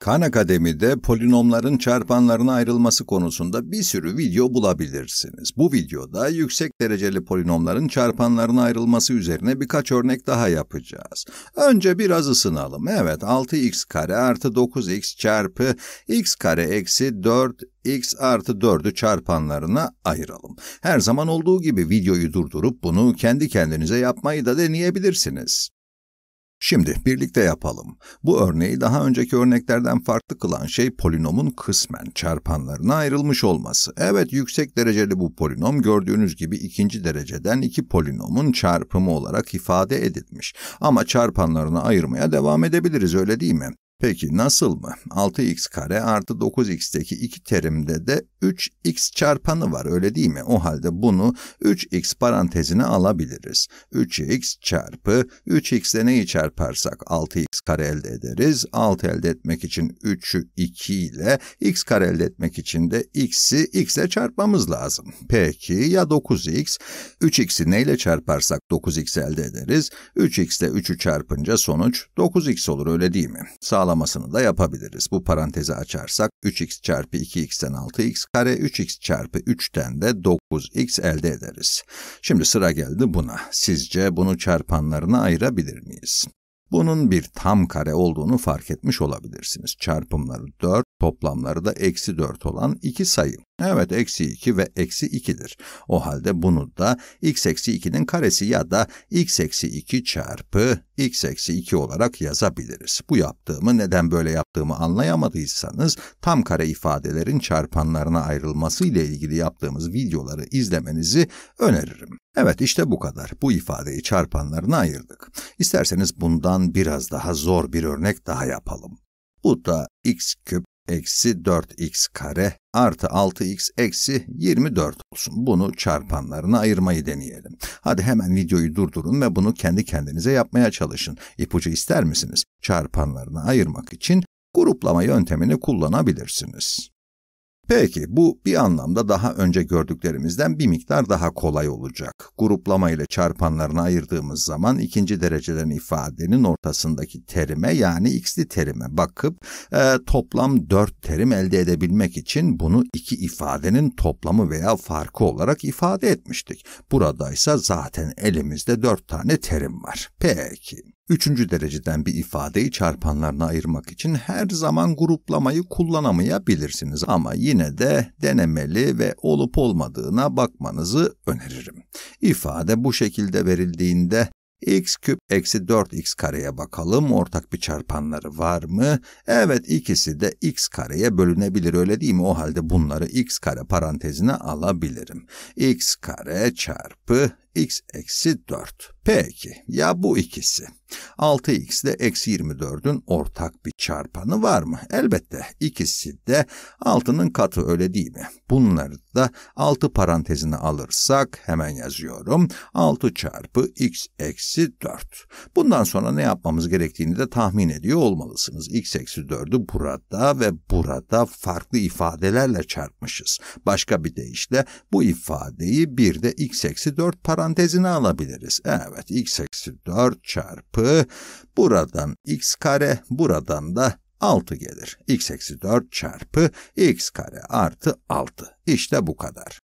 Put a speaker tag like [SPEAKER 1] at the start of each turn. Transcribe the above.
[SPEAKER 1] Khan Akademi'de polinomların çarpanlarına ayrılması konusunda bir sürü video bulabilirsiniz. Bu videoda yüksek dereceli polinomların çarpanlarına ayrılması üzerine birkaç örnek daha yapacağız. Önce biraz ısınalım. Evet, 6x kare artı 9x çarpı x kare eksi 4 x artı 4'ü çarpanlarına ayıralım. Her zaman olduğu gibi videoyu durdurup bunu kendi kendinize yapmayı da deneyebilirsiniz. Şimdi birlikte yapalım. Bu örneği daha önceki örneklerden farklı kılan şey polinomun kısmen çarpanlarına ayrılmış olması. Evet yüksek dereceli bu polinom gördüğünüz gibi ikinci dereceden iki polinomun çarpımı olarak ifade edilmiş. Ama çarpanlarına ayırmaya devam edebiliriz öyle değil mi? Peki nasıl mı? 6x kare artı 9x'teki iki terimde de 3x çarpanı var öyle değil mi? O halde bunu 3x parantezine alabiliriz. 3x çarpı 3x'le neyi çarparsak 6x kare elde ederiz. 6 elde etmek için 3'ü 2 ile x kare elde etmek için de x'i x ile çarpmamız lazım. Peki ya 9x? 3x'i neyle çarparsak 9x elde ederiz? 3x ile 3'ü çarpınca sonuç 9x olur öyle değil mi? Sağ sağlamasını da yapabiliriz. Bu parantezi açarsak 3x çarpı 2x'ten 6x kare 3x çarpı 3'ten de 9x elde ederiz. Şimdi sıra geldi buna. Sizce bunu çarpanlarına ayırabilir miyiz? Bunun bir tam kare olduğunu fark etmiş olabilirsiniz. Çarpımları 4, Toplamları da eksi 4 olan iki sayı. Evet eksi 2 ve eksi 2'dir. O halde bunu da x eksi 2'nin karesi ya da x eksi 2 çarpı x eksi 2 olarak yazabiliriz. Bu yaptığımı neden böyle yaptığımı anlayamadıysanız tam kare ifadelerin çarpanlarına ayrılması ile ilgili yaptığımız videoları izlemenizi öneririm. Evet işte bu kadar. Bu ifadeyi çarpanlarına ayırdık. İsterseniz bundan biraz daha zor bir örnek daha yapalım. Bu da x küp eksi 4x kare artı 6x eksi 24 olsun. Bunu çarpanlarına ayırmayı deneyelim. Hadi hemen videoyu durdurun ve bunu kendi kendinize yapmaya çalışın. İpucu ister misiniz? Çarpanlarına ayırmak için gruplama yöntemini kullanabilirsiniz. Peki bu bir anlamda daha önce gördüklerimizden bir miktar daha kolay olacak. Gruplama ile çarpanlarını ayırdığımız zaman ikinci derecelerin ifadenin ortasındaki terime yani x'li terime bakıp e, toplam 4 terim elde edebilmek için bunu iki ifadenin toplamı veya farkı olarak ifade etmiştik. Buradaysa zaten elimizde 4 tane terim var. Peki. Üçüncü dereceden bir ifadeyi çarpanlarına ayırmak için her zaman gruplamayı kullanamayabilirsiniz ama yine de denemeli ve olup olmadığına bakmanızı öneririm. İfade bu şekilde verildiğinde x küp eksi 4x kareye bakalım ortak bir çarpanları var mı? Evet ikisi de x kareye bölünebilir öyle değil mi? O halde bunları x kare parantezine alabilirim. x kare çarpı x eksi 4. Peki ya bu ikisi? 6x ile eksi 24'ün ortak bir çarpanı var mı? Elbette ikisi de 6'nın katı öyle değil mi? Bunları da 6 parantezine alırsak hemen yazıyorum. 6 çarpı x eksi 4. Bundan sonra ne yapmamız gerektiğini de tahmin ediyor olmalısınız. x eksi 4'ü burada ve burada farklı ifadelerle çarpmışız. Başka bir deyişle bu ifadeyi bir de x eksi 4 parantezine alabiliriz. Evet Evet x eksi 4 çarpı buradan x kare buradan da 6 gelir. x eksi 4 çarpı x kare artı 6. İşte bu kadar.